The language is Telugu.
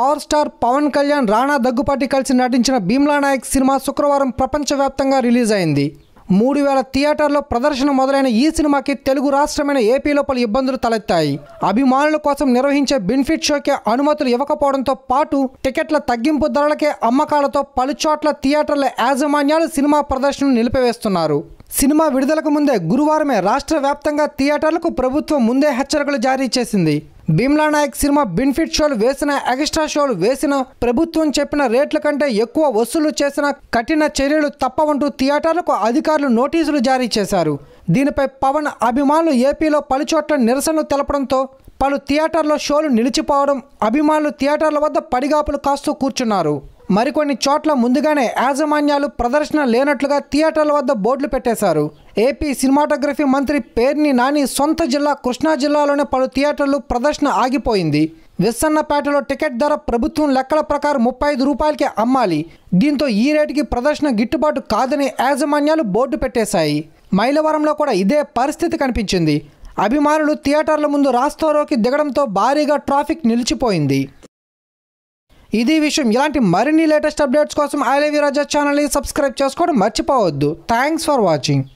పవర్ స్టార్ పవన్ కళ్యాణ్ రాణా దగ్గుపాటి కలిసి నటించిన భీమ్లా నాయక్ సినిమా శుక్రవారం ప్రపంచవ్యాప్తంగా రిలీజ్ అయింది మూడు వేల థియేటర్లో ప్రదర్శన మొదలైన ఈ సినిమాకి తెలుగు రాష్ట్రమైన ఏపీలో పలు ఇబ్బందులు తలెత్తాయి అభిమానుల కోసం నిర్వహించే బెనిఫిట్ షోకే అనుమతులు ఇవ్వకపోవడంతో పాటు టికెట్ల తగ్గింపు ధరలకే అమ్మకాలతో పలుచోట్ల థియేటర్ల యాజమాన్యాలు సినిమా ప్రదర్శనను నిలిపివేస్తున్నారు సినిమా విడుదలకు ముందే గురువారమే రాష్ట్ర వ్యాప్తంగా థియేటర్లకు ప్రభుత్వం ముందే హెచ్చరికలు జారీ చేసింది భీమ్లా నాయక్ సినిమా బెనిఫిట్ షోలు వేసిన ఎక్స్ట్రా షోలు వేసిన ప్రభుత్వం చెప్పిన రేట్ల కంటే ఎక్కువ వసూలు చేసిన కఠిన చర్యలు తప్పవంటూ థియేటర్లకు అధికారులు నోటీసులు జారీ చేశారు దీనిపై పవన్ అభిమానులు ఏపీలో పలుచోట్ల నిరసనలు తెలపడంతో పలు థియేటర్ల షోలు నిలిచిపోవడం అభిమానులు థియేటర్ల వద్ద పడిగాపులు కాస్తూ కూర్చున్నారు మరికొన్ని చోట్ల ముందుగానే యాజమాన్యాలు ప్రదర్శన లేనట్లుగా థియేటర్ల వద్ద బోర్డులు పెట్టేశారు ఏపీ సినిమాటోగ్రఫీ మంత్రి పేర్ని నాని సొంత జిల్లా కృష్ణా జిల్లాలోని పలు థియేటర్లు ప్రదర్శన ఆగిపోయింది విస్సన్నపేటలో టికెట్ ధర ప్రభుత్వం లెక్కల ప్రకారం ముప్పై ఐదు రూపాయలకే అమ్మాలి దీంతో ఈ రేటుకి ప్రదర్శన గిట్టుబాటు కాదని యాజమాన్యాలు బోర్డు పెట్టేశాయి మైలవరంలో కూడా ఇదే పరిస్థితి కనిపించింది అభిమానులు థియేటర్ల ముందు రాస్తోరోకి దిగడంతో భారీగా ట్రాఫిక్ నిలిచిపోయింది ఇది విషయం ఇలాంటి మరిన్ని లేటెస్ట్ అప్డేట్స్ కోసం ఐ రాజా ఛానల్ని సబ్స్క్రైబ్ చేసుకోవడం మర్చిపోవద్దు థ్యాంక్స్ ఫర్ వాచింగ్